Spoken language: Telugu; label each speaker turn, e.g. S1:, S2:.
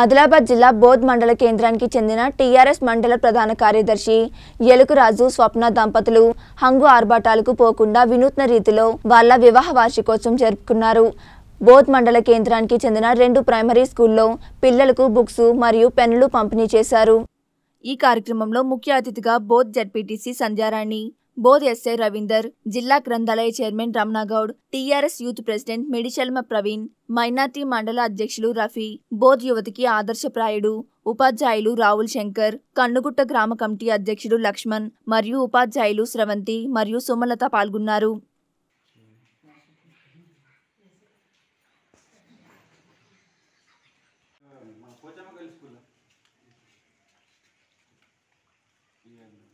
S1: ఆదిలాబాద్ జిల్లా బోధ్ మండల కేంద్రానికి చెందిన టీఆర్ఎస్ మండల ప్రధాన కార్యదర్శి ఎలుకురాజు స్వప్న దంపతులు హంగు ఆర్భాటాలకు పోకుండా వినూత్న రీతిలో వాళ్ల వివాహ వార్షికోత్సవం జరుపుకున్నారు బోధ్ మండల కేంద్రానికి చెందిన రెండు ప్రైమరీ స్కూల్లో పిల్లలకు బుక్స్ మరియు పెన్నులు పంపిణీ చేశారు ఈ కార్యక్రమంలో ముఖ్య అతిథిగా బోధ్ జడ్పీటీసీ సంధ్యారాణి బోధెస్ఏ రవీందర్ జిల్లా గ్రంథాలయ chairman Ramanagoud TRS youth president మిడిశల్మ ప్రవీణ్ మైనార్టీ మండల అధ్యక్షులు రఫీ బోధ్ యువతికి ఆదర్శప్రాయుడు ఉపాధ్యాయులు రాహుల్ శంకర్ కన్నుగుట్ట గ్రామ కమిటీ అధ్యక్షుడు లక్ష్మణ్ మరియు ఉపాధ్యాయులు స్రవంతి మరియు సుమలత పాల్గొన్నారు
S2: Yeah.